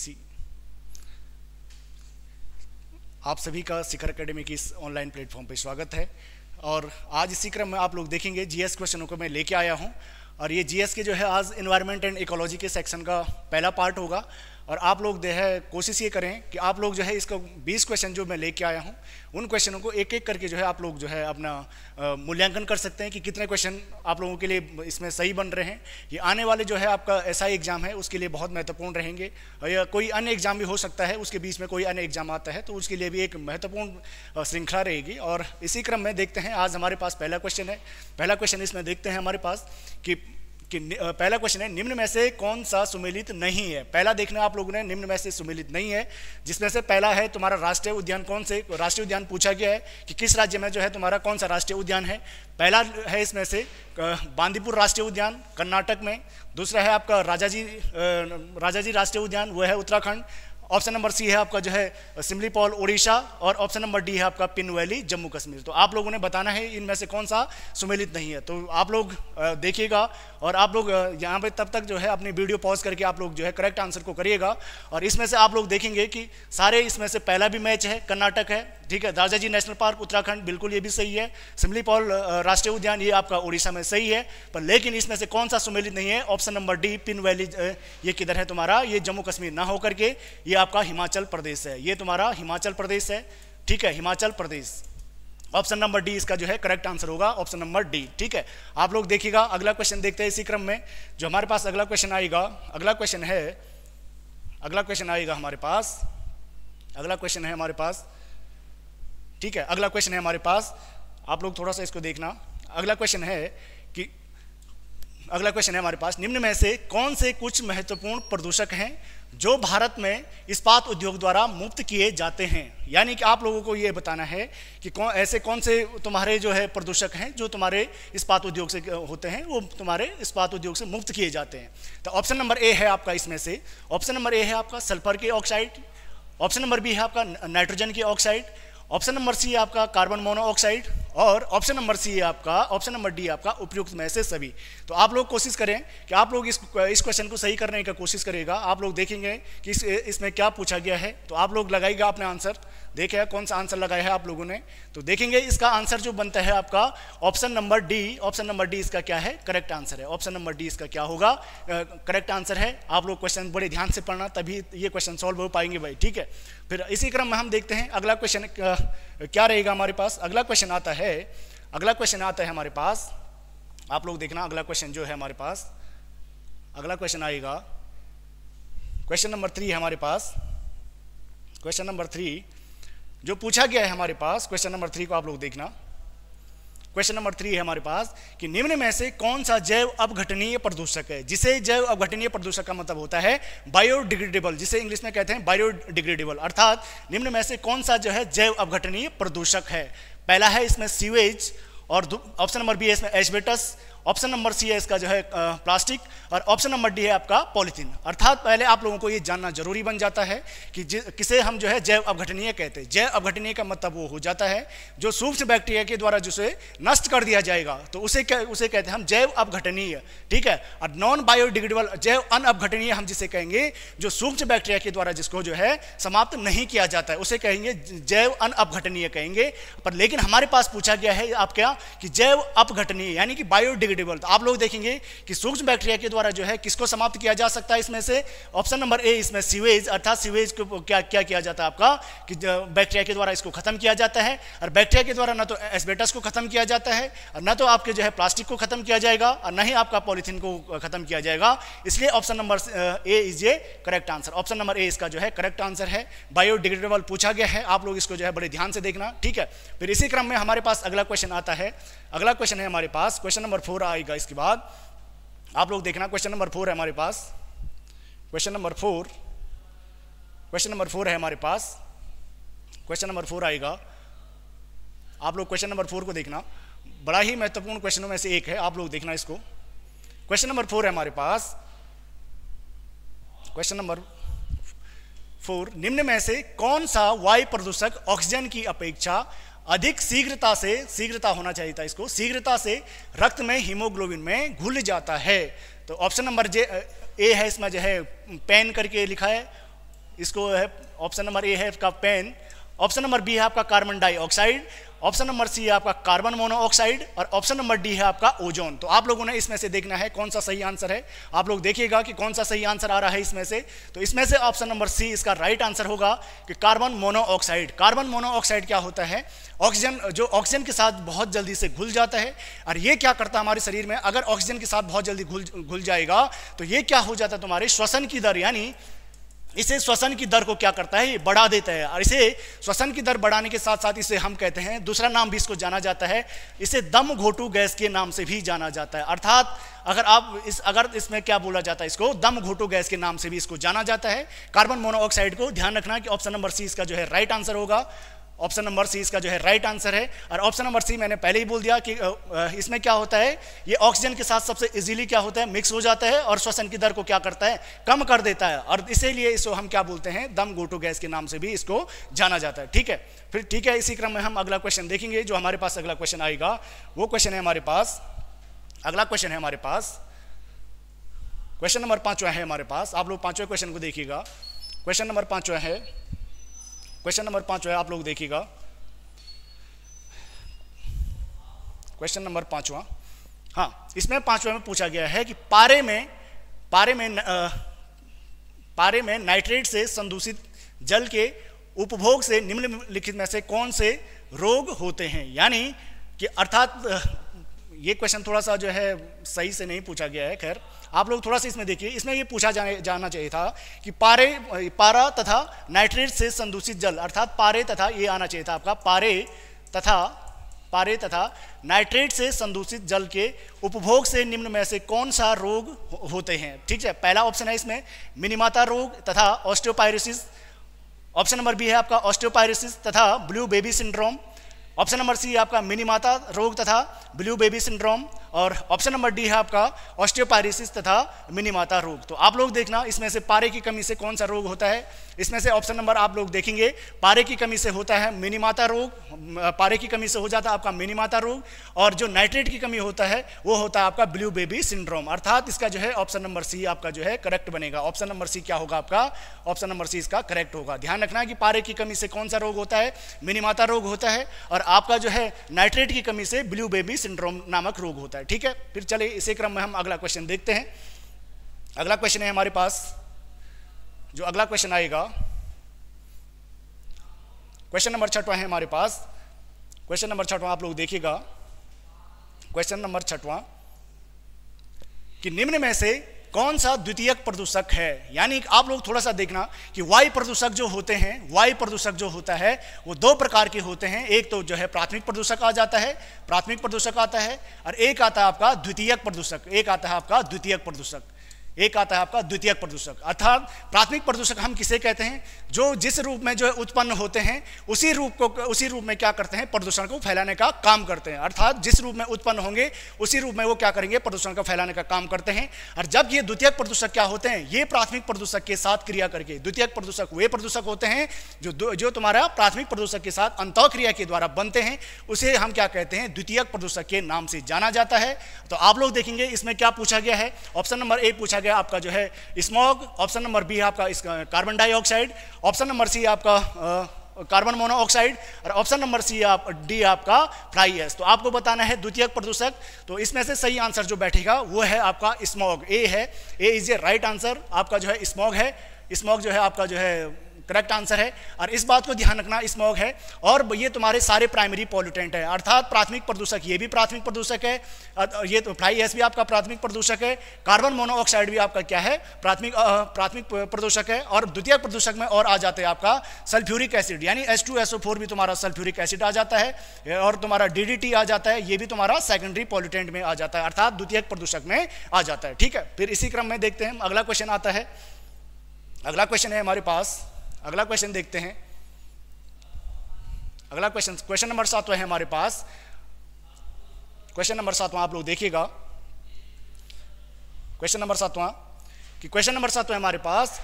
इसी आप सभी का शिखर अकेडमी की इस ऑनलाइन प्लेटफॉर्म पर स्वागत है और आज इसी क्रम में आप लोग देखेंगे जीएस क्वेश्चनों को मैं लेके आया हूं और ये जीएस के जो है आज इन्वायरमेंट एंड इकोलॉजी के सेक्शन का पहला पार्ट होगा और आप लोग जो है कोशिश ये करें कि आप लोग जो है इसका 20 क्वेश्चन जो मैं लेके आया हूँ उन क्वेश्चनों को एक एक करके जो है आप लोग जो है अपना मूल्यांकन कर सकते हैं कि कितने क्वेश्चन आप लोगों के लिए इसमें सही बन रहे हैं ये आने वाले जो है आपका ऐसा एग्ज़ाम है उसके लिए बहुत महत्वपूर्ण रहेंगे या कोई अन्य एग्ज़ाम भी हो सकता है उसके बीच में कोई अन्य एग्ज़ाम आता है तो उसके लिए भी एक महत्वपूर्ण श्रृंखला रहेगी और इसी क्रम में देखते हैं आज हमारे पास पहला क्वेश्चन है पहला क्वेश्चन इसमें देखते हैं हमारे पास कि कि पहला क्वेश्चन है निम्न में से कौन सा सुमेलित नहीं है पहला देखना आप लोगों ने निम्न में से सुमेलित नहीं है जिसमें से पहला है तुम्हारा राष्ट्रीय उद्यान कौन से राष्ट्रीय उद्यान पूछा गया है कि किस राज्य में जो है तुम्हारा कौन सा राष्ट्रीय उद्यान है पहला है इसमें से बांदीपुर राष्ट्रीय उद्यान कर्नाटक में दूसरा है आपका राजाजी राजाजी राष्ट्रीय उद्यान वह है उत्तराखंड ऑप्शन नंबर सी है आपका जो है सिमली पॉल ओडिशा और ऑप्शन नंबर डी है आपका पिन वैली जम्मू कश्मीर तो आप लोगों ने बताना है इनमें से कौन सा सुमेलित नहीं है तो आप लोग देखिएगा और आप लोग यहाँ पे तब तक जो है अपनी वीडियो पॉज करके आप लोग जो है करेक्ट आंसर को करिएगा और इसमें से आप लोग देखेंगे कि सारे इसमें से पहला भी मैच है कर्नाटक है ठीक है जी नेशनल पार्क उत्तराखंड बिल्कुल ये भी सही है सिमली पॉल राष्ट्रीय उद्यान ये आपका उड़ीसा में सही है पर लेकिन इसमें से कौन सा सुमेलित नहीं है option number D Pin valley ये किधर है तुम्हारा ये जम्मू कश्मीर ना होकर के ये आपका हिमाचल प्रदेश है ये तुम्हारा हिमाचल प्रदेश है ठीक है Himachal Pradesh option number D इसका जो है करेक्ट आंसर होगा ऑप्शन नंबर डी ठीक है आप लोग देखिएगा अगला क्वेश्चन देखते हैं इसी क्रम में जो हमारे पास अगला क्वेश्चन आएगा अगला क्वेश्चन है अगला क्वेश्चन आएगा हमारे पास अगला क्वेश्चन है हमारे पास ठीक है अगला क्वेश्चन है हमारे पास आप लोग थोड़ा सा इसको देखना अगला क्वेश्चन है कि अगला क्वेश्चन है हमारे पास निम्न में से कौन से कुछ महत्वपूर्ण प्रदूषक हैं जो भारत में इस्पात उद्योग द्वारा मुक्त किए जाते हैं यानी कि आप लोगों को ये बताना है कि कौन ऐसे कौन से तुम्हारे जो है प्रदूषक हैं जो तुम्हारे इस्पात उद्योग से होते हैं वो तुम्हारे इस्पात उद्योग से मुक्त किए जाते हैं तो ऑप्शन नंबर ए है आपका इसमें से ऑप्शन नंबर ए है आपका सल्फर की ऑक्साइड ऑप्शन नंबर बी है आपका नाइट्रोजन की ऑक्साइड ऑप्शन नंबर सी आपका कार्बन मोनोऑक्साइड और ऑप्शन नंबर सी है आपका ऑप्शन नंबर डी आपका उपयुक्त में से सभी तो आप लोग कोशिश करें कि आप लोग इस इस क्वेश्चन को सही करने का कोशिश करेगा आप लोग देखेंगे कि इस, इसमें क्या पूछा गया है तो आप लोग लगाएगा आपने आंसर देखेगा कौन सा आंसर लगाया है आप लोगों ने तो देखेंगे इसका आंसर जो बनता है आपका option number D option number D इसका क्या है करेक्ट आंसर है ऑप्शन नंबर डी इसका क्या होगा करेक्ट आंसर है आप लोग क्वेश्चन बड़े ध्यान से पढ़ना तभी ये क्वेश्चन सॉल्व हो पाएंगे भाई ठीक है फिर इसी क्रम में हम देखते हैं अगला क्वेश्चन क्या रहेगा हमारे पास अगला क्वेश्चन आता है है अगला क्वेश्चन आता है हमारे पास आप लोग देखना अगला क्वेश्चन जो है हमारे पास अगला क्वेश्चन आएगा क्वेश्चन नंबर थ्री हमारे पास क्वेश्चन नंबर थ्री जो पूछा गया है हमारे पास क्वेश्चन नंबर थ्री को आप लोग देखना क्वेश्चन नंबर थ्री है हमारे पास कि निम्न में से कौन सा जैव अवघटनीय प्रदूषक है जिसे जैव अवघटनीय प्रदूषक का मतलब होता है बायोडिग्रेडेबल जिसे इंग्लिश में कहते हैं बायोडिग्रेडेबल अर्थात निम्न में से कौन सा जो है जैव अवघटनीय प्रदूषक है पहला है इसमें सीवेज और ऑप्शन नंबर बी है इसमें एचबेटस ऑप्शन नंबर सी है इसका जो है प्लास्टिक और ऑप्शन नंबर डी है आपका पॉलीथीन अर्थात पहले आप लोगों को ये जानना जरूरी बन जाता है कि किसे हम जो है जैव अवघटनीय कहते हैं जैव अवघटनीय का मतलब वो हो जाता है जो सूक्ष्म बैक्टीरिया के द्वारा जिसे नष्ट कर दिया जाएगा तो उसे कह, उसे कहते हैं हम जैव अवघटनीय ठीक है और नॉन बायोडिग्रेडेबल जैव अनअपघटनीय हम जिसे कहेंगे जो सूक्ष्म बैक्टीरिया के द्वारा जिसको जो है समाप्त नहीं किया जाता है उसे कहेंगे जैव अनअपघटनीय कहेंगे पर लेकिन हमारे पास पूछा गया है आप क्या कि जैव अपघटनीय यानी कि बायोडिग्रेडेबल बायोडिग्रेडेबल तो आप लोग देखेंगे कि सूक्ष्म बैक्टीरिया के द्वारा जो है किसको समाप्त किया जा सकता है इसमें से ऑप्शन नंबर ए इसमें सीवेज अर्थात सीवेज को क्या क्या किया जाता है आपका कि बैक्टीरिया के द्वारा इसको खत्म किया जाता है और बैक्टीरिया के द्वारा ना तो एसबेटस को खत्म किया जाता है और ना तो आपके जो है प्लास्टिक को खत्म किया जाएगा और ना ही आपका पॉलीथीन को खत्म किया जाएगा इसलिए ऑप्शन नंबर ए इज ये correct answer option number A इसका जो है करेक्ट आंसर है बायोडिग्रेडेबल पूछा गया है आप लोग इसको जो है बड़े ध्यान से देखना ठीक है फिर इसी क्रम में हमारे पास अगला क्वेश्चन आता है अगला क्वेश्चन है हमारे पास क्वेश्चन नंबर फोर रहा आएगा इसके बाद आप लोग देखना क्वेश्चन नंबर फोर है हमारे पास question number four question number four है हमारे पास क्वेश्चन नंबर फोर आएगा आप लोग क्वेश्चन नंबर फोर को देखना बड़ा ही महत्वपूर्ण क्वेश्चनों में से एक है आप लोग देखना इसको क्वेश्चन नंबर फोर है हमारे पास क्वेश्चन नंबर फोर निम्न में से कौन सा वायु प्रदूषक ऑक्सीजन की अपेक्षा अधिक शीघ्रता से शीघ्रता होना चाहिए था इसको शीघ्रता से रक्त में हीमोग्लोबिन में घुल जाता है तो ऑप्शन नंबर जे ए है इसमें जो है पेन करके लिखा है इसको है ऑप्शन नंबर ए है आपका पेन ऑप्शन नंबर बी है आपका carbon dioxide option number C है आपका कार्बन मोनोऑक्साइड और ऑप्शन नंबर डी है आपका ओजोन तो आप लोगों ने इसमें से देखना है कौन सा सही आंसर है आप लोग देखिएगा कि कौन सा सही आंसर आ रहा है इसमें से तो इसमें से ऑप्शन नंबर सी इसका राइट आंसर होगा कि कार्बन मोनोऑक्साइड कार्बन मोनोऑक्साइड क्या होता है ऑक्सीजन जो ऑक्सीजन के साथ बहुत जल्दी से घुल जाता है और ये क्या करता है हमारे शरीर में अगर ऑक्सीजन के साथ बहुत जल्दी घुल घुल जाएगा तो ये क्या हो जाता है तुम्हारे श्वसन की दर यानी इसे श्वसन की दर को क्या करता है ये बढ़ा देता है और इसे श्वसन की दर बढ़ाने के साथ साथ इसे हम कहते हैं दूसरा नाम भी इसको जाना जाता है इसे दम घोटू गैस के नाम से भी जाना जाता है अर्थात अगर आप इस अगर इसमें क्या बोला जाता है इसको दम घोटू गैस के नाम से भी इसको जाना जाता है कार्बन मोनोऑक्साइड को ध्यान रखना कि ऑप्शन नंबर सी इसका जो है राइट आंसर होगा ऑप्शन नंबर सी इसका जो है राइट आंसर है और ऑप्शन नंबर सी मैंने पहले ही बोल दिया कि इसमें क्या होता है ये ऑक्सीजन के साथ सबसे इजीली क्या होता है मिक्स हो जाता है और श्वसन की दर को क्या करता है कम कर देता है और इसीलिए इसको हम क्या बोलते हैं दम गोटो गैस के नाम से भी इसको जाना जाता है ठीक है फिर ठीक है इसी क्रम में हम अगला क्वेश्चन देखेंगे जो हमारे पास अगला क्वेश्चन आएगा वो क्वेश्चन है हमारे पास अगला क्वेश्चन है हमारे पास क्वेश्चन नंबर पांचवा है हमारे पास आप लोग पांचवें क्वेश्चन को देखिएगा क्वेश्चन नंबर पांचवा है क्वेश्चन नंबर है आप लोग देखिएगा क्वेश्चन नंबर पांचवा हाँ इसमें पांचवा में पूछा गया है कि पारे में पारे में न, आ, पारे में नाइट्रेट से संदूषित जल के उपभोग से निम्नलिखित में से कौन से रोग होते हैं यानी कि अर्थात ये क्वेश्चन थोड़ा सा जो है सही से नहीं पूछा गया है खैर आप लोग थोड़ा सा इसमें देखिए इसमें ये पूछा जाने जाना चाहिए था कि पारे पारा तथा नाइट्रेट से संदूषित जल अर्थात पारे तथा ये आना चाहिए था आपका पारे तथा पारे तथा नाइट्रेट से संदूषित जल के उपभोग से निम्न में से कौन सा रोग होते हैं ठीक है पहला ऑप्शन है इसमें मिनिमाता रोग तथा ऑस्टियोपायरिस ऑप्शन नंबर बी है आपका ऑस्टियोपायरिस तथा blue baby syndrome option number C आपका मिनीमाता रोग तथा ब्लू बेबी सिंड्रोम और ऑप्शन नंबर डी है आपका ऑस्टियोपायरिसिस तथा मिनीमाता रोग तो आप लोग देखना इसमें से पारे की कमी से कौन सा रोग होता है इसमें से ऑप्शन नंबर आप लोग देखेंगे पारे की कमी से होता है मिनीमाता रोग पारे की कमी से हो जाता है आपका मिनीमाता रोग और जो नाइट्रेट की कमी होता है वो होता है आपका ब्लू बेबी सिंड्रोम अर्थात इसका जो है ऑप्शन नंबर सी आपका जो है करेक्ट बनेगा ऑप्शन नंबर सी क्या होगा आपका ऑप्शन नंबर सी इसका करेक्ट होगा ध्यान रखना कि पारे की कमी से कौन सा रोग होता है मिनीमाता रोग होता है और आपका जो है नाइट्रेट की कमी से ब्लू बेबी सिंड्रोम नामक रोग होता है है ठीक है फिर चले इसी क्रम में हम अगला क्वेश्चन देखते हैं अगला क्वेश्चन है हमारे पास जो अगला क्वेश्चन आएगा क्वेश्चन नंबर छठवा है हमारे पास क्वेश्चन नंबर छठवा आप लोग देखिएगा क्वेश्चन नंबर छठवा कि निम्न में से कौन सा द्वितीयक प्रदूषक है यानी आप लोग थोड़ा सा देखना कि वायु प्रदूषक जो होते हैं वायु प्रदूषक जो होता है वो दो प्रकार के होते हैं एक तो जो है प्राथमिक प्रदूषक आ जाता है प्राथमिक प्रदूषक आता है और एक आता है आपका द्वितीयक प्रदूषक एक आता है आपका द्वितीयक प्रदूषक एक आता है आपका द्वितीय प्रदूषक अर्थात प्राथमिक प्रदूषक हम किसे कहते हैं जो जिस रूप में जो है उत्पन्न होते हैं उसी रूप को उसी रूप में क्या करते हैं प्रदूषण को फैलाने का काम करते हैं अर्थात जिस रूप में उत्पन्न होंगे उसी रूप में वो क्या करेंगे प्रदूषण को फैलाने का काम करते हैं और जब ये द्वितीय प्रदूषक क्या होते हैं ये प्राथमिक प्रदूषक के साथ क्रिया करके द्वितीय प्रदूषक वे प्रदूषक होते हैं जो जो तुम्हारा प्राथमिक प्रदूषक के साथ अंत क्रिया के द्वारा बनते हैं उसे हम क्या कहते हैं द्वितीय प्रदूषक के नाम से जाना जाता है तो आप लोग देखेंगे इसमें क्या पूछा गया है ऑप्शन नंबर ए पूछा गया गया आपका जो है स्मॉग ऑप्शन नंबर बी है आपका carbon dioxide option number C आपका कार्बन मोनोऑक्साइड और ऑप्शन नंबर सी आप डी आपका फ्लाई एस तो आपको बताना है द्वितीय प्रदूषक तो इसमें से सही आंसर जो बैठेगा वो है आपका स्मॉग ए है A is a right answer आपका जो है स्मॉग है स्मॉग जो है आपका जो है करेक्ट आंसर है और इस बात को ध्यान रखना स्मॉग है और ये तुम्हारे सारे प्राइमरी पॉल्यूटेंट है अर्थात प्राथमिक प्रदूषक ये भी प्राथमिक प्रदूषक है ये तो फ्लाई एस भी आपका प्राथमिक प्रदूषक है कार्बन मोनोऑक्साइड भी आपका क्या है प्राथमिक प्राथमिक प्रदूषक है और द्वितीय प्रदूषक में और आ जाते हैं आपका सल्फ्यूरिक एसिड यानी एस भी तुम्हारा सल्फ्यूरिक एसिड आ जाता है और तुम्हारा डी आ जाता है ये भी तुम्हारा सेकेंडरी पॉल्यूटेंट में आ जाता है अर्थात द्वितीय प्रदूषक में आ जाता है ठीक है फिर इसी क्रम में देखते हैं अगला क्वेश्चन आता है अगला क्वेश्चन है हमारे पास अगला क्वेश्चन देखते हैं अगला क्वेश्चन क्वेश्चन नंबर सातवा है हमारे पास क्वेश्चन नंबर सातवां आप लोग देखिएगा क्वेश्चन नंबर सातवां कि क्वेश्चन नंबर है हमारे पास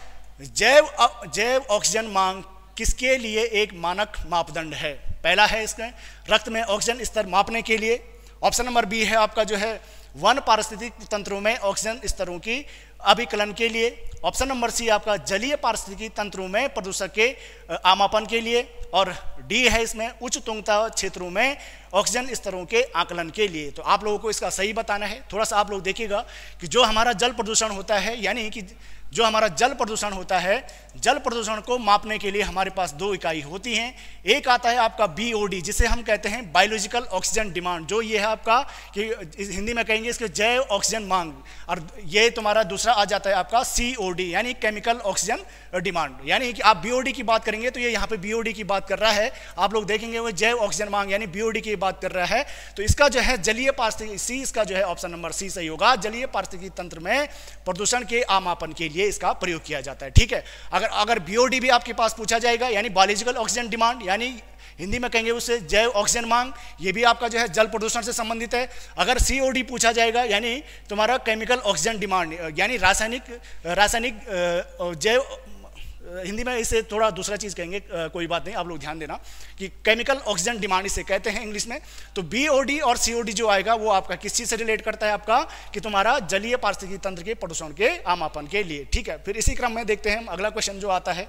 जैव जैव ऑक्सीजन मांग किसके लिए एक मानक मापदंड है पहला है इसमें रक्त में ऑक्सीजन स्तर मापने के लिए ऑप्शन नंबर बी है आपका जो है वन पारिस्थितिक तंत्रों में ऑक्सीजन स्तरों की अभिकलन के लिए ऑप्शन नंबर सी आपका जलीय पारिस्थितिकी तंत्रों में प्रदूषक के आमापन के लिए और डी है इसमें उच्च तुंगता क्षेत्रों में ऑक्सीजन स्तरों के आकलन के लिए तो आप लोगों को इसका सही बताना है थोड़ा सा आप लोग देखिएगा कि जो हमारा जल प्रदूषण होता है यानी कि जो हमारा जल प्रदूषण होता है जल प्रदूषण को मापने के लिए हमारे पास दो इकाई होती हैं एक आता है आपका बी जिसे हम कहते हैं बायोलॉजिकल ऑक्सीजन डिमांड जो ये है आपका कि हिंदी में कहेंगे इसके जैव ऑक्सीजन मांग और ये तुम्हारा दूसरा आ जाता है आपका सी यानी केमिकल ऑक्सीजन डिमांड uh, यानी कि आप बीओडी की बात करेंगे तो ये यहाँ पे बीओडी की बात कर रहा है आप लोग देखेंगे वो जैव ऑक्सीजन मांग यानी बीओडी की बात कर रहा है तो इसका जो है जलीय पारिस्थितिक सी इसका जो है ऑप्शन नंबर सी सही होगा जलीय पारिस्थितिकी तंत्र में प्रदूषण के आमापन के लिए इसका प्रयोग किया जाता है ठीक है अगर अगर बीओडी भी आपके पास पूछा जाएगा यानी बायोलॉजिकल ऑक्सीजन डिमांड यानी हिंदी में कहेंगे उसे जैव ऑक्सीजन मांग ये भी आपका जो है जल प्रदूषण से संबंधित है अगर सी पूछा जाएगा यानी तुम्हारा केमिकल ऑक्सीजन डिमांड यानी रासायनिक रासायनिक uh, uh, जैव हिंदी में इसे थोड़ा दूसरा चीज़ कहेंगे कोई बात नहीं आप लोग ध्यान देना कि केमिकल ऑक्सीजन डिमांड इसे कहते हैं इंग्लिश में तो बी और सी जो आएगा वो आपका किस चीज़ से रिलेट करता है आपका कि तुम्हारा जलीय पारिस्थितिकी तंत्र के प्रदूषण के आमापन के लिए ठीक है फिर इसी क्रम में देखते हैं अगला क्वेश्चन जो आता है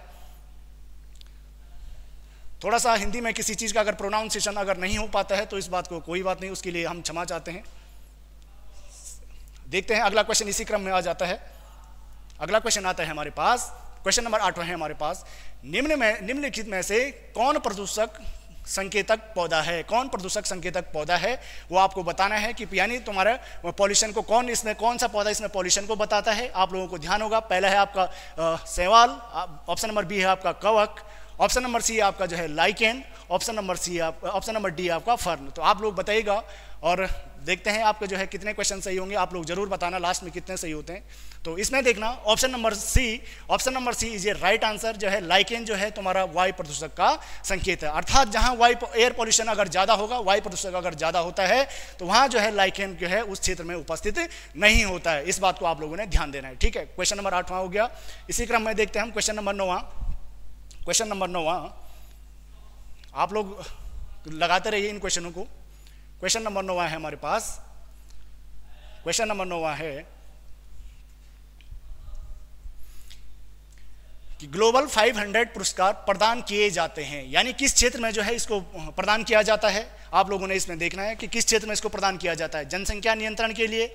थोड़ा सा हिंदी में किसी चीज़ का अगर प्रोनाउंसिएशन अगर नहीं हो पाता है तो इस बात को कोई बात नहीं उसके लिए हम क्षमा चाहते हैं देखते हैं अगला क्वेश्चन इसी क्रम में आ जाता है अगला क्वेश्चन आता है हमारे पास क्वेश्चन नंबर आठ है हमारे पास निम्न में निम्नलिखित में से कौन प्रदूषक संकेतक पौधा है कौन प्रदूषक संकेतक पौधा है वो आपको बताना है कि यानी तुम्हारा पॉल्यूशन को कौन इसमें कौन सा पौधा इसमें पॉल्यूशन को बताता है आप लोगों को ध्यान होगा पहला है आपका सेवाल ऑप्शन नंबर बी है आपका कवक ऑप्शन नंबर सी आपका जो है lichen option number C option number D आपका फर्न तो आप लोग बताइएगा और देखते हैं आपके जो है कितने क्वेश्चन सही होंगे आप लोग जरूर बताना लास्ट में कितने सही होते हैं तो इसमें देखना option number C option number C is a right answer जो है लाइकेन जो है तुम्हारा वायु प्रदूषक का संकेत है अर्थात जहां वायु एयर पॉल्यूशन अगर ज़्यादा होगा वायु प्रदूषक अगर ज़्यादा होता है तो वहां जो है लाइकेन जो है उस क्षेत्र में उपस्थित नहीं होता है इस बात को आप लोगों ने ध्यान देना है ठीक है क्वेश्चन नंबर आठवां हो गया इसी क्रम में देखते हैं हम क्वेश्चन नंबर नौवा क्वेश्चन नंबर नौवा आप लोग लगाते रहिए इन क्वेश्चनों को क्वेश्चन नंबर नोवा है हमारे पास क्वेश्चन नंबर नौवा है कि ग्लोबल 500 पुरस्कार प्रदान किए जाते हैं यानी किस क्षेत्र में जो है इसको प्रदान किया जाता है आप लोगों ने इसमें देखना है कि किस क्षेत्र में इसको प्रदान किया जाता है जनसंख्या नियंत्रण के लिए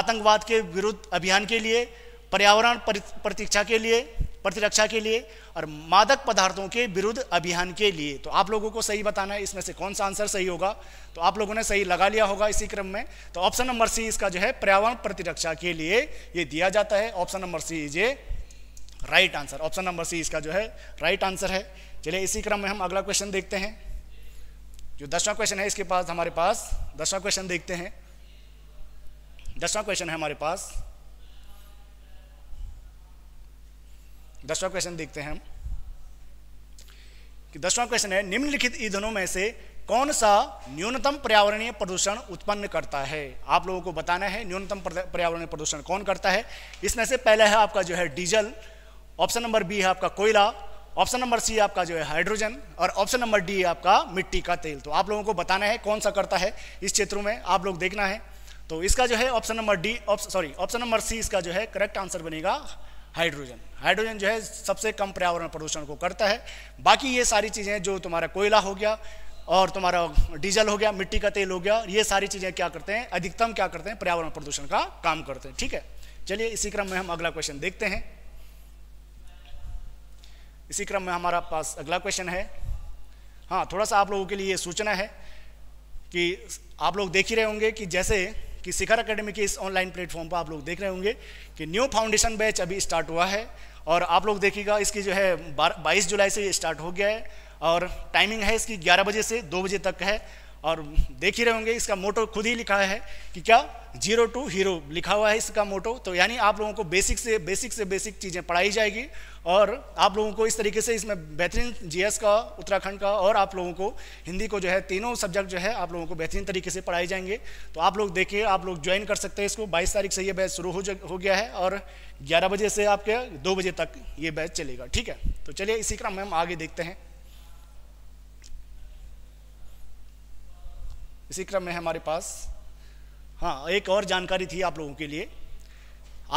आतंकवाद के विरुद्ध अभियान के लिए पर्यावरण प्रतीक्षा के लिए प्रतिरक्षा के लिए और मादक पदार्थों के विरुद्ध अभियान के लिए तो आप लोगों को सही बताना है इसमें से कौन सा आंसर सही होगा तो आप लोगों ने सही लगा लिया होगा इसी क्रम में तो ऑप्शन नंबर सी इसका जो है पर्यावरण प्रतिरक्षा के लिए ये दिया जाता है option number C is a right answer option number C इसका जो है राइट आंसर है चलिए इसी क्रम में हम अगला क्वेश्चन देखते हैं जो दसवां क्वेश्चन है इसके पास हमारे पास दसवां क्वेश्चन देखते हैं दसवां क्वेश्चन है हमारे पास दसवां क्वेश्चन देखते हैं हम कि दसवां क्वेश्चन है निम्नलिखित ईंधनों में से कौन सा न्यूनतम पर्यावरणीय प्रदूषण उत्पन्न करता है आप लोगों को बताना है न्यूनतम पर्यावरणीय प्रदूषण कौन करता है इसमें से पहला है आपका जो है डीजल ऑप्शन नंबर बी है आपका कोयला ऑप्शन नंबर सी आपका जो है हाइड्रोजन और ऑप्शन नंबर डी है आपका मिट्टी का तेल तो आप लोगों को बताना है कौन सा करता है इस क्षेत्रों में आप लोग देखना है तो इसका जो है option number D sorry option number C इसका जो है करेक्ट आंसर बनेगा हाइड्रोजन हाइड्रोजन जो है सबसे कम पर्यावरण प्रदूषण को करता है बाकी ये सारी चीज़ें जो तुम्हारा कोयला हो गया और तुम्हारा डीजल हो गया मिट्टी का तेल हो गया ये सारी चीज़ें क्या करते हैं अधिकतम क्या करते हैं पर्यावरण प्रदूषण का काम करते हैं ठीक है चलिए इसी क्रम में हम अगला क्वेश्चन देखते हैं इसी क्रम में हमारा पास अगला क्वेश्चन है हाँ थोड़ा सा आप लोगों के लिए ये सूचना है कि आप लोग देख ही रहे होंगे कि जैसे कि शिखर अकेडमी के इस ऑनलाइन प्लेटफॉर्म पर आप लोग देख रहे होंगे कि न्यू फाउंडेशन बैच अभी स्टार्ट हुआ है और आप लोग देखिएगा इसकी जो है बाईस जुलाई से स्टार्ट हो गया है और टाइमिंग है इसकी ग्यारह बजे से दो बजे तक है और देख ही रहे होंगे इसका मोटो खुद ही लिखा है कि क्या जीरो टू हीरो लिखा हुआ है इसका मोटो तो यानी आप लोगों को बेसिक से बेसिक से बेसिक चीज़ें पढ़ाई जाएगी और आप लोगों को इस तरीके से इसमें बेहतरीन जीएस का उत्तराखंड का और आप लोगों को हिंदी को जो है तीनों सब्जेक्ट जो है आप लोगों को बेहतरीन तरीके से पढ़ाए जाएंगे तो आप लोग देखिए आप लोग ज्वाइन कर सकते हैं इसको बाईस तारीख से ये बैच शुरू हो हो गया है और ग्यारह बजे से आपके दो बजे तक ये बैच चलेगा ठीक है तो चलिए इसी क्रम में हम आगे देखते हैं इसी क्रम में हमारे पास हाँ एक और जानकारी थी आप लोगों के लिए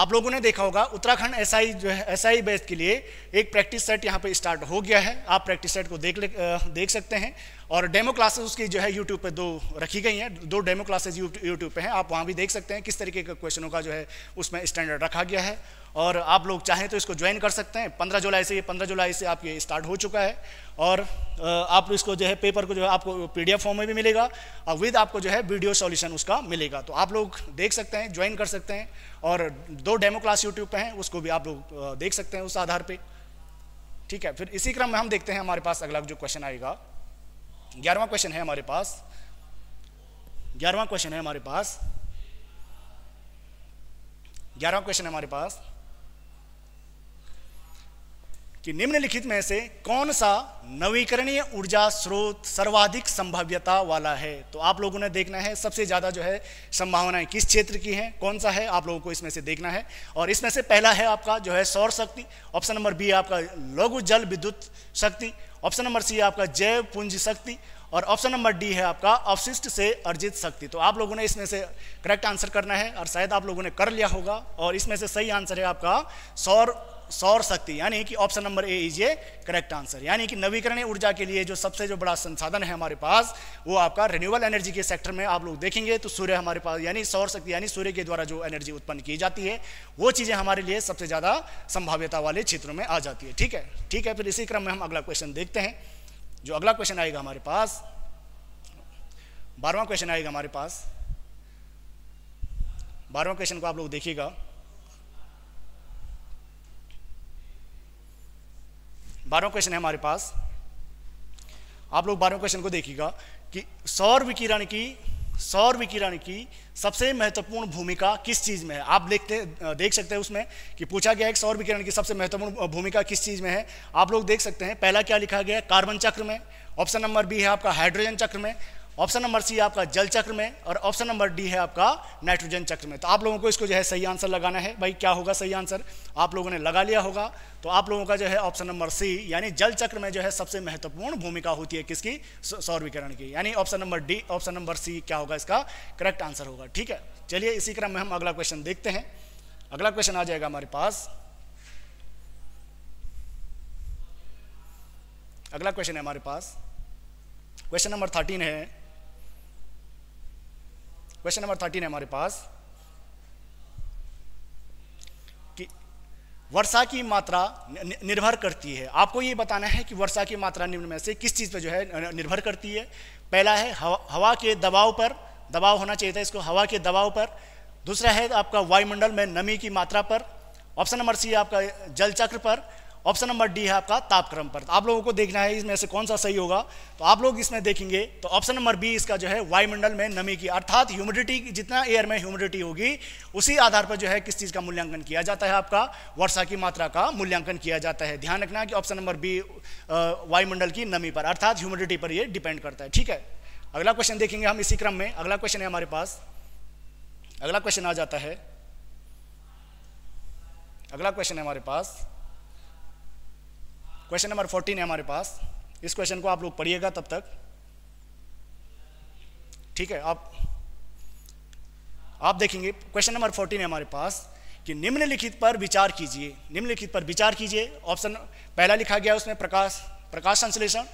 आप लोगों ने देखा होगा उत्तराखंड एस जो है एस आई बेस के लिए एक प्रैक्टिस सेट यहाँ पे स्टार्ट हो गया है आप प्रैक्टिस सेट को देख ले देख सकते हैं और डेमो क्लासेस उसकी जो है यूट्यूब पे दो रखी गई हैं दो डेमो क्लासेस यूट्यूब पे हैं आप वहाँ भी देख सकते हैं किस तरीके के क्वेश्चनों का जो है उसमें स्टैंडर्ड रखा गया है और आप लोग चाहें तो इसको ज्वाइन कर सकते हैं पंद्रह जुलाई से ये पंद्रह जुलाई से आप ये स्टार्ट हो चुका है और आप इसको जो है पेपर को जो है आपको पीडीएफ फॉर्म में भी मिलेगा और विद आपको जो है वीडियो सॉल्यूशन उसका मिलेगा तो आप लोग देख सकते हैं ज्वाइन कर सकते हैं और दो डेमो क्लास यूट्यूब पर हैं उसको भी आप लोग देख सकते हैं उस आधार पर ठीक है फिर इसी क्रम में हम देखते हैं हमारे पास अगला जो क्वेश्चन आएगा ग्यारहवा क्वेश्चन है हमारे पास ग्यारहवा क्वेश्चन है हमारे पास ग्यारहवा क्वेश्चन है हमारे पास कि निम्नलिखित में से कौन सा नवीकरणीय ऊर्जा स्रोत सर्वाधिक संभाव्यता वाला है तो आप लोगों ने देखना है सबसे ज़्यादा जो है संभावनाएं किस क्षेत्र की हैं कौन सा है आप लोगों को इसमें से देखना है और इसमें से पहला है आपका जो है सौर शक्ति ऑप्शन नंबर बी आपका लघु जल विद्युत शक्ति ऑप्शन नंबर सी आपका जैव पुंज शक्ति और ऑप्शन नंबर डी है आपका अवशिष्ट से अर्जित शक्ति तो आप लोगों ने इसमें से करेक्ट आंसर करना है और शायद आप लोगों ने कर लिया होगा और इसमें से सही आंसर है आपका सौर सौर शक्ति यानी कि ऑप्शन नंबर ए इज ये करेक्ट आंसर यानी कि नवीकरणीय ऊर्जा के लिए जो सबसे जो बड़ा संसाधन है हमारे पास वो आपका रिन्यूएबल एनर्जी के सेक्टर में आप लोग देखेंगे तो सूर्य हमारे पास यानी सौर शक्ति यानी सूर्य के द्वारा जो एनर्जी उत्पन्न की जाती है वो चीज़ें हमारे लिए सबसे ज़्यादा संभाव्यता वाले क्षेत्रों में आ जाती है ठीक है ठीक है फिर इसी क्रम में हम अगला क्वेश्चन देखते हैं जो अगला क्वेश्चन आएगा हमारे पास बारवा क्वेश्चन आएगा हमारे पास बारहवां क्वेश्चन को आप लोग देखिएगा बारह क्वेश्चन है हमारे पास आप लोग बारह क्वेश्चन को देखिएगा कि सौर विकिरण की सौर विकिरण की सबसे महत्वपूर्ण भूमिका किस चीज में है आप देखते देख सकते हैं उसमें कि पूछा गया है सौर विकिरण की सबसे महत्वपूर्ण भूमिका किस चीज में है आप लोग देख सकते हैं पहला क्या लिखा गया है कार्बन चक्र में ऑप्शन नंबर बी है आपका हाइड्रोजन चक्र में ऑप्शन नंबर सी आपका जल चक्र में और ऑप्शन नंबर डी है आपका नाइट्रोजन चक्र में तो आप लोगों को इसको जो है सही आंसर लगाना है भाई क्या होगा सही आंसर आप लोगों ने लगा लिया होगा तो आप लोगों का जो है ऑप्शन नंबर सी यानी जल चक्र में जो है सबसे महत्वपूर्ण भूमिका होती है किसकी सौर विकरण की यानी option number D option number C क्या होगा इसका करेक्ट आंसर होगा ठीक है चलिए इसी क्रम में हम अगला क्वेश्चन देखते हैं अगला क्वेश्चन आ जाएगा हमारे पास अगला क्वेश्चन है हमारे पास क्वेश्चन नंबर थर्टीन है क्वेश्चन नंबर थर्टीन है हमारे पास वर्षा की मात्रा निर्भर करती है आपको ये बताना है कि वर्षा की मात्रा निम्न में से किस चीज़ पर जो है निर्भर करती है पहला है हवा के दबाव पर दबाव होना चाहिए था इसको हवा के दबाव पर दूसरा है आपका वायुमंडल में नमी की मात्रा पर ऑप्शन नंबर सी आपका जल चक्र पर ऑप्शन नंबर डी है आपका तापक्रम पर आप लोगों को देखना है इसमें से कौन सा सही होगा तो आप लोग इसमें देखेंगे तो ऑप्शन नंबर बी इसका जो है वायुमंडल में नमी की अर्थात ह्यूमिडिटी जितना एयर में ह्यूमिडिटी होगी उसी आधार पर जो है किस चीज़ का मूल्यांकन किया जाता है आपका वर्षा की मात्रा का मूल्यांकन किया जाता है ध्यान रखना कि ऑप्शन नंबर बी वायुमंडल की नमी पर अर्थात ह्यूमिडिटी पर यह डिपेंड करता है ठीक है अगला क्वेश्चन देखेंगे हम इसी क्रम में अगला क्वेश्चन है हमारे पास अगला क्वेश्चन आ जाता है अगला क्वेश्चन है हमारे पास क्वेश्चन नंबर फोर्टीन है हमारे पास इस क्वेश्चन को आप लोग पढ़िएगा तब तक ठीक है आप आप देखेंगे क्वेश्चन नंबर फोर्टीन है हमारे पास कि निम्नलिखित पर विचार कीजिए निम्नलिखित पर विचार कीजिए ऑप्शन पहला लिखा गया उसमें प्रकाश प्रकाश संश्लेषण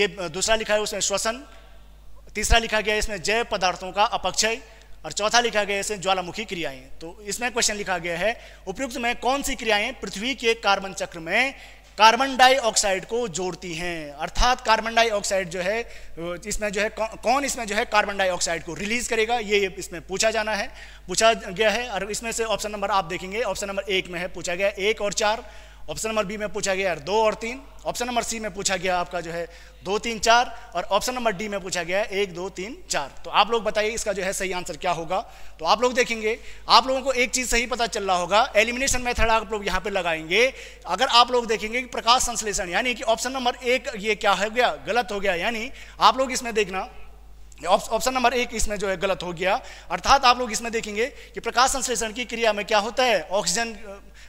ये दूसरा लिखा है उसमें श्वसन तीसरा लिखा गया इसमें जैव पदार्थों का अपक्षय और चौथा लिखा गया इसमें ज्वालामुखी क्रियाएं तो इसमें क्वेश्चन लिखा गया है उपयुक्त में कौन सी क्रियाएं पृथ्वी के कार्बन चक्र में कार्बन डाइऑक्साइड को जोड़ती हैं अर्थात कार्बन डाइऑक्साइड जो है इसमें जो है कौन इसमें जो है कार्बन डाइऑक्साइड को रिलीज करेगा ये इसमें पूछा जाना है पूछा गया है और इसमें से ऑप्शन नंबर आप देखेंगे ऑप्शन नंबर एक में है पूछा गया एक और चार ऑप्शन नंबर बी में पूछा गया दो और तीन ऑप्शन नंबर सी में पूछा गया आपका जो है दो तीन चार और ऑप्शन नंबर डी में पूछा गया एक दो तीन चार तो आप लोग बताइए इसका जो है सही आंसर क्या होगा तो आप लोग देखेंगे आप लोगों को एक चीज़ सही पता चल रहा होगा एलिमिनेशन मेथड आप लोग यहाँ पे लगाएंगे अगर आप लोग देखेंगे कि प्रकाश संश्लेषण यानी कि ऑप्शन नंबर एक ये क्या हो गया गलत हो गया यानी आप लोग इसमें देखना ऑप्शन नंबर एक इसमें जो है गलत हो गया अर्थात आप लोग इसमें देखेंगे कि प्रकाश संश्लेषण की क्रिया में क्या होता है ऑक्सीजन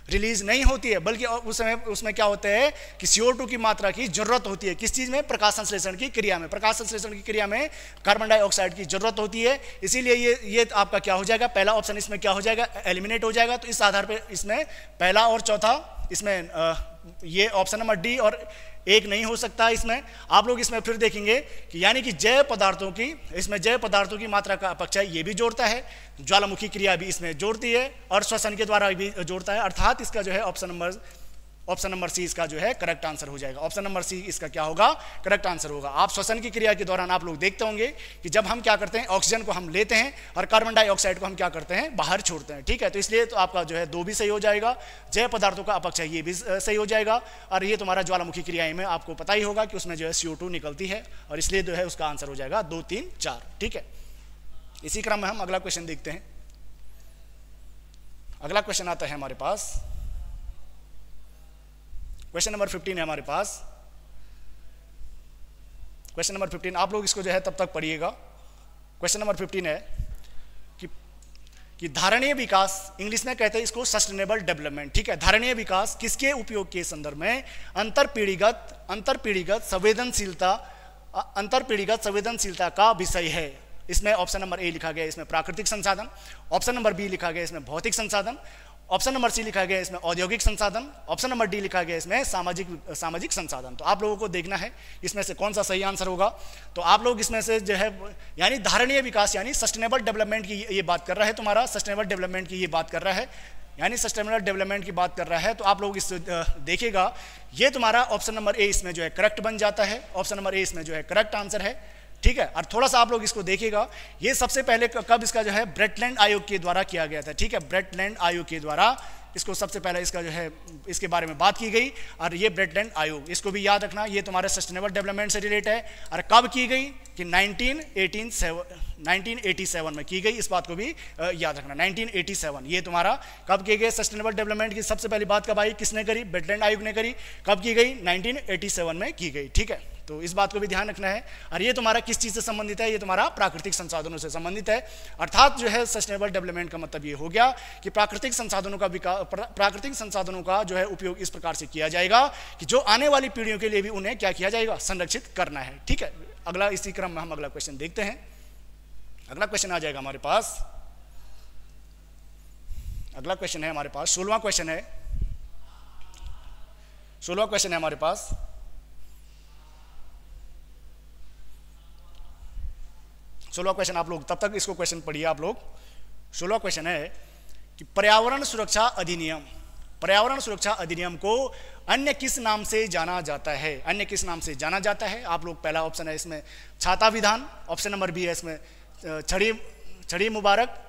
रिलीज नहीं होती है बल्कि उस समय उसमें क्या होता है कि टू की मात्रा की जरूरत होती है किस चीज में प्रकाश संश्लेषण की क्रिया में प्रकाश संश्लेषण की क्रिया में कार्बन डाइऑक्साइड की जरूरत होती है इसीलिए ये ये आपका क्या हो जाएगा पहला ऑप्शन इसमें क्या हो जाएगा एलिमिनेट हो जाएगा तो इस आधार पर इसमें पहला और चौथा इसमें ये ऑप्शन नंबर डी और एक नहीं हो सकता इसमें आप लोग इसमें फिर देखेंगे कि यानी कि जैव पदार्थों की इसमें जैव पदार्थों की मात्रा का अपक्षय ये भी जोड़ता है ज्वालामुखी क्रिया भी इसमें जोड़ती है और श्वसन के द्वारा भी जोड़ता है अर्थात इसका जो है option number option number C इसका जो है करेक्ट आंसर हो जाएगा ऑप्शन नंबर सी इसका क्या होगा करेक्ट आंसर होगा आप श्वसन की क्रिया के दौरान आप लोग देखते होंगे कि जब हम क्या करते हैं ऑक्सीजन को हम लेते हैं और कार्बन डाइऑक्साइड को हम क्या करते हैं बाहर छोड़ते हैं ठीक है तो इसलिए तो आपका जो है दो भी सही हो जाएगा जय पदार्थों का अपक्षय ये भी सही हो जाएगा और ये तुम्हारा ज्वालामुखी क्रियाएं में आपको पता ही होगा कि उसमें जो है सीओ निकलती है और इसलिए जो है उसका आंसर हो जाएगा दो तीन चार ठीक है इसी क्रम में हम अगला क्वेश्चन देखते हैं अगला क्वेश्चन आता है हमारे पास क्वेश्चन नंबर फिफ्टीन है हमारे पास क्वेश्चन नंबर फिफ्टीन आप लोग इसको जो है तब तक पढ़िएगा क्वेश्चन नंबर फिफ्टीन है कि कि धारणीय विकास इंग्लिश में कहते हैं इसको सस्टेनेबल डेवलपमेंट ठीक है धारणीय विकास किसके उपयोग के संदर्भ में अंतर पीढ़ीगत अंतर पीढ़ीगत संवेदनशीलता अंतर पीढ़ीगत संवेदनशीलता का विषय है इसमें ऑप्शन नंबर ए लिखा गया इसमें प्राकृतिक संसाधन ऑप्शन नंबर बी लिखा गया इसमें भौतिक संसाधन ऑप्शन नंबर सी लिखा गया इसमें औद्योगिक संसाधन ऑप्शन नंबर डी लिखा गया इसमें सामाजिक सामाजिक संसाधन तो आप लोगों को देखना है इसमें से कौन सा सही आंसर होगा तो आप लोग इसमें से जो है यानी धारणीय विकास यानी सस्टेनेबल डेवलपमेंट की ये बात कर रहा है तुम्हारा सस्टेनेबल डेवलपमेंट की ये बात कर रहा है यानी सस्टेनेबल डेवलपमेंट की बात कर रहा है तो आप लोग इस देखिएगा ये तुम्हारा ऑप्शन नंबर ए इसमें जो है करेक्ट बन जाता है ऑप्शन नंबर ए इसमें जो है करेक्ट आंसर है ठीक है और थोड़ा सा आप लोग इसको देखिएगा ये सबसे पहले कब इसका जो है ब्रेटलैंड आयोग के द्वारा किया गया था ठीक है ब्रेटलैंड आयोग के द्वारा इसको सबसे पहले इसका जो है इसके बारे में बात की गई और ये ब्रेटलैंड आयोग इसको भी याद रखना ये तुम्हारे सस्टेनेबल डेवलपमेंट से रिलेट है और कब की गई कि एटी सेवन में की गई इस बात को भी याद रखना 1987 ये तुम्हारा कब की गए सस्टेनेबल डेवलपमेंट की सबसे पहली बात कब आई किसने करी ब्रेटलैंड आयोग ने करी कब की गई नाइनटीन में की गई ठीक है तो इस बात को भी ध्यान रखना है और ये तुम्हारा किस चीज़ से संबंधित है ये तुम्हारा प्राकृतिक संसाधनों से संबंधित है अर्थात जो है सस्टेनेबल डेवलपमेंट का मतलब ये हो गया कि प्राकृतिक संसाधनों का विकास प्राकृतिक संसाधनों का जो है उपयोग इस प्रकार से किया जाएगा कि जो आने वाली पीढ़ियों के लिए भी उन्हें क्या किया जाएगा संरक्षित करना है ठीक है अगला इसी क्रम में हम अगला क्वेश्चन देखते हैं अगला क्वेश्चन आ जाएगा हमारे पास अगला क्वेश्चन है हमारे पास सोलवा क्वेश्चन है सोलवा क्वेश्चन है हमारे पास सोलह क्वेश्चन आप लोग तब तक इसको क्वेश्चन पढ़िए आप लोग सोलह क्वेश्चन है कि पर्यावरण सुरक्षा अधिनियम पर्यावरण सुरक्षा अधिनियम को अन्य किस नाम से जाना जाता है अन्य किस नाम से जाना जाता है आप लोग पहला ऑप्शन है इसमें छाता विधान ऑप्शन नंबर बी है इसमें छड़ी छड़ी मुबारक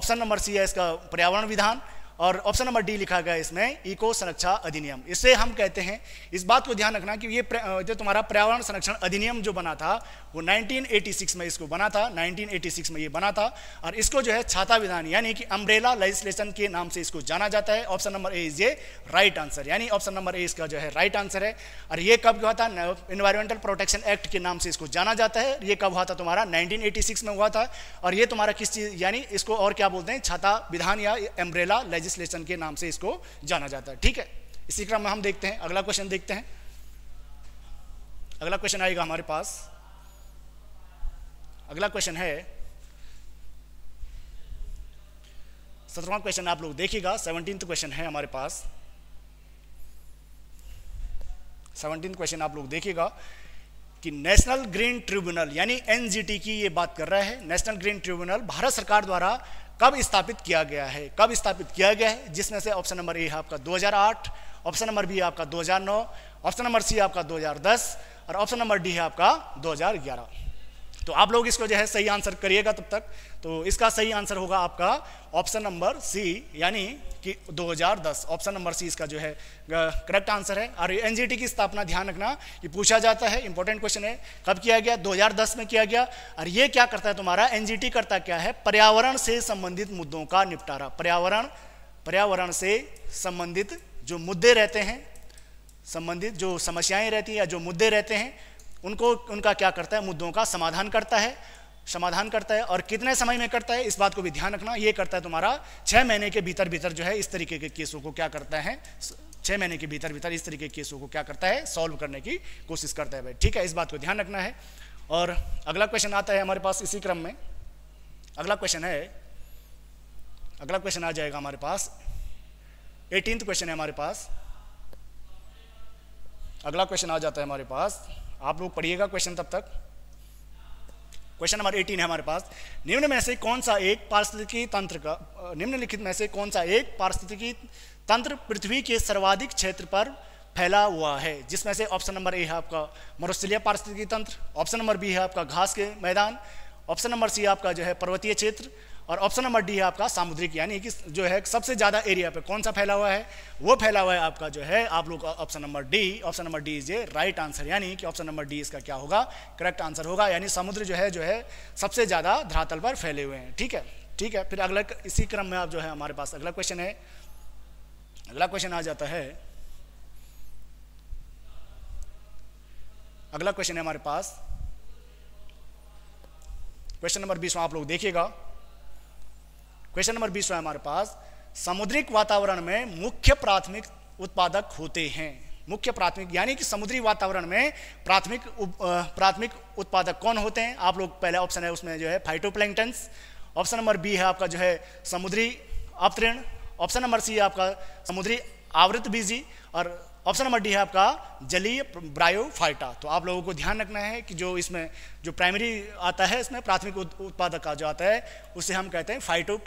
ऑप्शन नंबर सी है इसका पर्यावरण विधान और ऑप्शन नंबर डी लिखा गया इसमें इको संरक्षा अधिनियम इससे हम कहते हैं इस बात को ध्यान रखना कि ये जो तुम्हारा पर्यावरण संरक्षण अधिनियम जो बना था वो 1986 में इसको बना था 1986 में ये बना था और इसको जो है छाता विधान यानी कि अम्ब्रेला लेजिस्लेशन के नाम से इसको जाना जाता है ऑप्शन नंबर ए इज ये राइट आंसर यानी ऑप्शन नंबर ए इसका जो है राइट आंसर है और ये कब हुआ था इन्वायरमेंटल प्रोटेक्शन एक्ट के नाम से इसको जाना जाता है ये कब हुआ था तुम्हारा नाइनटीन में हुआ था और ये तुम्हारा किस चीज यानी इसको और क्या बोलते हैं छाता विधान या अम्ब्रेला लेजिस्ट विश्लेषण के नाम से इसको जाना जाता है ठीक है इसी क्रम में हम देखते हैं अगला क्वेश्चन देखते हैं अगला क्वेश्चन आएगा हमारे पास अगला क्वेश्चन है सत्रवा क्वेश्चन आप लोग देखिएगा सेवनटीन क्वेश्चन है हमारे पास सेवनटीन क्वेश्चन आप लोग देखिएगा कि नेशनल ग्रीन ट्रिब्यूनल यानी एनजीटी की ये बात कर रहा है नेशनल ग्रीन ट्रिब्यूनल भारत सरकार द्वारा कब स्थापित किया गया है कब स्थापित किया गया है जिसमें से ऑप्शन नंबर ए है आपका 2008 ऑप्शन नंबर बी आपका 2009 ऑप्शन नंबर सी आपका 2010 और ऑप्शन नंबर डी है आपका 2011 तो आप लोग इसको जो है सही आंसर करिएगा तब तक तो इसका सही आंसर होगा आपका ऑप्शन नंबर सी यानी कि 2010 ऑप्शन नंबर सी इसका जो है करेक्ट आंसर है और एनजीटी की स्थापना ध्यान रखना ये पूछा जाता है इंपॉर्टेंट क्वेश्चन है कब किया गया 2010 में किया गया और ये क्या करता है तुम्हारा एनजीटी करता क्या है पर्यावरण से संबंधित मुद्दों का निपटारा पर्यावरण पर्यावरण से संबंधित जो मुद्दे रहते हैं संबंधित जो समस्याएं रहती हैं या जो मुद्दे रहते हैं उनको उनका क्या करता है मुद्दों का समाधान करता है समाधान करता है और कितने समय में करता है इस बात को भी ध्यान रखना ये करता है तुम्हारा छह महीने के भीतर भीतर जो है इस तरीके के केसों को क्या करता है छह महीने के भीतर भीतर इस तरीके के केसों को क्या करता है सॉल्व करने की कोशिश करता है भाई ठीक है इस बात को ध्यान रखना है और अगला क्वेश्चन आता है हमारे पास इसी क्रम में अगला क्वेश्चन है अगला क्वेश्चन आ जाएगा हमारे पास एटीनथ क्वेश्चन है हमारे पास अगला क्वेश्चन आ जाता है हमारे पास आप लोग पढ़िएगा क्वेश्चन तब तक क्वेश्चन नंबर 18 है हमारे पास निम्न में से कौन सा एक पारिस्थितिकी तंत्र का निम्नलिखित में से कौन सा एक पारिस्थितिकी तंत्र पृथ्वी के सर्वाधिक क्षेत्र पर फैला हुआ है जिसमें से ऑप्शन नंबर ए है आपका मरुस्थलिया पारिस्थितिकी तंत्र ऑप्शन नंबर बी है आपका घास के मैदान ऑप्शन नंबर सी आपका जो है पर्वतीय क्षेत्र और ऑप्शन नंबर डी है आपका सामुद्रिक यानी कि जो है सबसे ज़्यादा एरिया पे कौन सा फैला हुआ है वो फैला हुआ है आपका जो है आप लोग option number D option number D is a right answer यानी कि ऑप्शन नंबर डी इसका क्या होगा करेक्ट आंसर होगा यानी समुद्र जो है जो है सबसे ज़्यादा धरातल पर फैले हुए हैं ठीक है ठीक है फिर अगला इसी क्रम में आप जो है हमारे पास अगला क्वेश्चन है अगला क्वेश्चन आ जाता है अगला क्वेश्चन है हमारे पास क्वेश्चन नंबर बीस आप लोग देखिएगा क्वेश्चन नंबर बीस हमारे पास समुद्रिक वातावरण में मुख्य प्राथमिक उत्पादक होते हैं मुख्य प्राथमिक यानी कि समुद्री वातावरण में प्राथमिक प्राथमिक उत्पादक कौन होते हैं आप लोग पहले ऑप्शन है उसमें जो है फाइटोप्लैंक्टन्स ऑप्शन नंबर बी है आपका जो है समुद्री अपतृण ऑप्शन नंबर सी है आपका समुद्री आवृत बीजी और ऑप्शन नंबर डी है आपका जलीय ब्रायोफाइटा तो आप लोगों को ध्यान रखना है कि जो इसमें जो प्राइमरी आता है इसमें प्राथमिक उत्पादक का जो आता है उसे हम कहते हैं फाइटो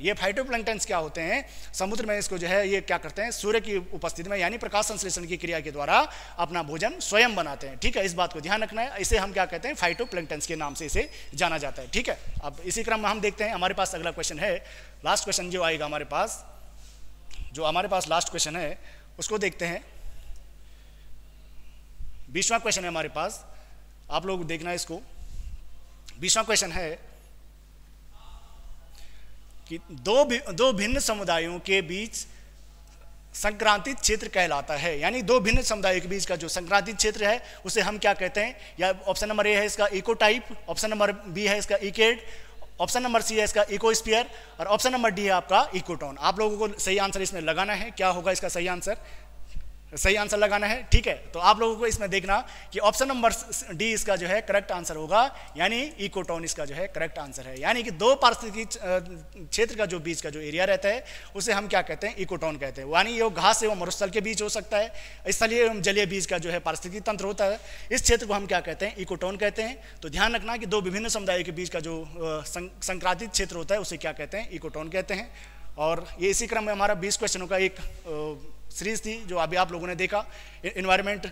ये फाइटो क्या होते हैं समुद्र में इसको जो है ये क्या करते हैं सूर्य की उपस्थिति में यानी प्रकाश संश्लेषण की क्रिया के द्वारा अपना भोजन स्वयं बनाते हैं ठीक है इस बात को ध्यान रखना है इसे हम क्या कहते हैं फाइटो के नाम से इसे जाना जाता है ठीक है अब इसी क्रम में हम देखते हैं हमारे पास अगला क्वेश्चन है लास्ट क्वेश्चन जो आएगा हमारे पास जो हमारे पास लास्ट क्वेश्चन है उसको देखते हैं बीसवा क्वेश्चन है हमारे पास आप लोग देखना इसको बीसवा क्वेश्चन है कि दो भी, दो भिन्न समुदायों के बीच संक्रांति क्षेत्र कहलाता है यानी दो भिन्न समुदायों के बीच का जो संक्रांति क्षेत्र है उसे हम क्या कहते हैं या ऑप्शन नंबर ए है इसका ecotype option number B है इसका इकेड ऑप्शन नंबर सी है इसका इको स्पियर और ऑप्शन नंबर डी है आपका इकोटोन आप लोगों को सही आंसर इसमें लगाना है क्या होगा इसका सही आंसर सही आंसर लगाना है ठीक है तो आप लोगों को इसमें देखना कि ऑप्शन नंबर डी इसका जो है करेक्ट आंसर होगा यानी इकोटोन इसका जो है करेक्ट आंसर है यानी कि दो पारिस्थितिक क्षेत्र का जो बीच का जो एरिया रहता है उसे हम क्या कहते हैं इकोटोन कहते हैं यानी ये घास एवं मरुस्थल के बीच हो सकता है स्थलीय एवं जलीय बीज का जो है पारिस्थितिक तंत्र होता है इस क्षेत्र को हम क्या कहते हैं इकोटोन कहते हैं तो ध्यान रखना कि दो विभिन्न समुदायों के बीच का जो संक्रांतिक क्षेत्र होता है उसे क्या कहते हैं इकोटोन कहते हैं और ये इसी क्रम में हमारा बीस क्वेश्चनों का एक सीरीज थी जो अभी आप लोगों ने देखा इन्वायरमेंट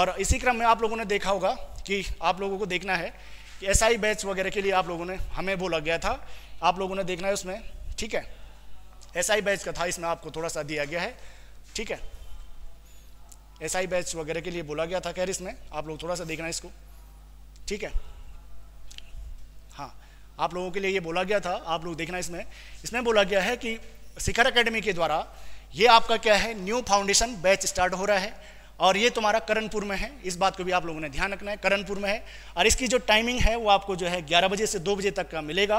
और इसी क्रम में आप लोगों ने देखा होगा कि आप लोगों को देखना है कि एस आई बैच वगैरह के लिए आप लोगों ने हमें बोला गया था आप लोगों ने देखना है उसमें ठीक है एस आई बैच का था इसमें आपको थोड़ा सा दिया गया है ठीक है एस आई बैच वगैरह के लिए बोला गया था खैर इसमें आप लोग थोड़ा सा देखना है इसको ठीक है हाँ आप लोगों के लिए ये बोला गया था आप लोग देखना इसमें इसमें बोला गया है कि शिखर अकेडमी के द्वारा ये आपका क्या है न्यू फाउंडेशन बैच स्टार्ट हो रहा है और ये तुम्हारा करणपुर में है इस बात को भी आप लोगों ने ध्यान रखना है करणपुर में है और इसकी जो टाइमिंग है वो आपको जो है 11 बजे से 2 बजे तक का मिलेगा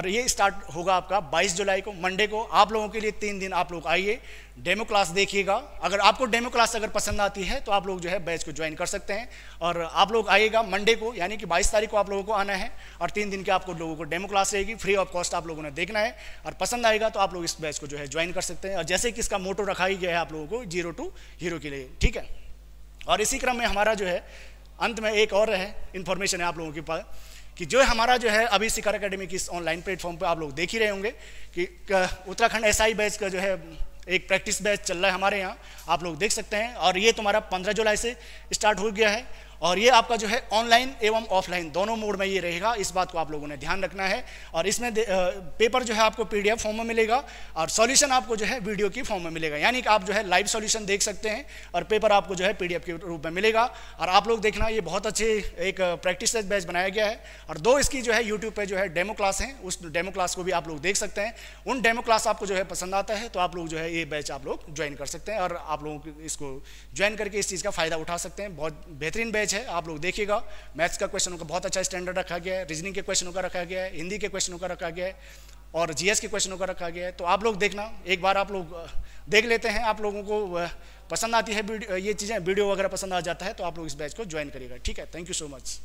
और ये स्टार्ट होगा आपका 22 जुलाई को मंडे को आप लोगों के लिए तीन दिन आप लोग आइए डेमो क्लास देखिएगा अगर आपको डेमो क्लास अगर पसंद आती है तो आप लोग जो है बैच को ज्वाइन कर सकते हैं और आप लोग आइएगा मंडे को यानी कि 22 तारीख को आप लोगों को आना है और तीन दिन के आपको लोगों को डेमो क्लास रहेगी फ्री ऑफ कॉस्ट आप लोगों ने देखना है और पसंद आएगा तो आप लोग इस बैच को जो है ज्वाइन कर सकते हैं और जैसे कि इसका मोटो रखा ही गया है आप लोगों को जीरो टू हीरो के लिए ठीक है और इसी क्रम में हमारा जो है अंत में एक और है इन्फॉर्मेशन है आप लोगों के पास कि जो हमारा जो है अभी शिकार अकेडमी की इस ऑनलाइन प्लेटफॉर्म पर आप लोग देख ही रहे होंगे कि उत्तराखंड एसआई बैच का जो है एक प्रैक्टिस बैच चल रहा है हमारे यहाँ आप लोग देख सकते हैं और ये तुम्हारा पंद्रह जुलाई से स्टार्ट हो गया है और ये आपका जो है ऑनलाइन एवं ऑफलाइन दोनों मोड में ये रहेगा इस बात को आप लोगों ने ध्यान रखना है और इसमें पेपर जो है आपको पीडीएफ फॉर्म में मिलेगा और सॉल्यूशन आपको जो है वीडियो की फॉर्म में मिलेगा यानी कि आप जो है लाइव सॉल्यूशन देख सकते हैं और पेपर आपको जो है पीडीएफ के रूप में मिलेगा और आप लोग देखना ये बहुत अच्छे एक प्रैक्टिस बैच बनाया गया है और दो इसकी जो है यूट्यूब पर जो है डेमो क्लास हैं उस डेमो क्लास को भी आप लोग देख सकते हैं उन डेमो क्लास आपको जो है पसंद आता है तो आप लोग जो है ये बैच आप लोग ज्वाइन कर सकते हैं और आप लोग इसको ज्वाइन करके इस चीज़ का फ़ायदा उठा सकते हैं बहुत बेहतरीन बैच सीरीज है आप लोग देखिएगा मैथ्स का क्वेश्चनों का बहुत अच्छा स्टैंडर्ड रखा गया है रीजनिंग के क्वेश्चनों का रखा गया है हिंदी के क्वेश्चनों का रखा गया है और जीएस के क्वेश्चनों का रखा गया है तो आप लोग देखना एक बार आप लोग देख लेते हैं आप लोगों को पसंद आती है ये चीज़ें वीडियो वगैरह पसंद आ जाता है तो आप लोग इस बैच को ज्वाइन करिएगा ठीक है थैंक यू सो मच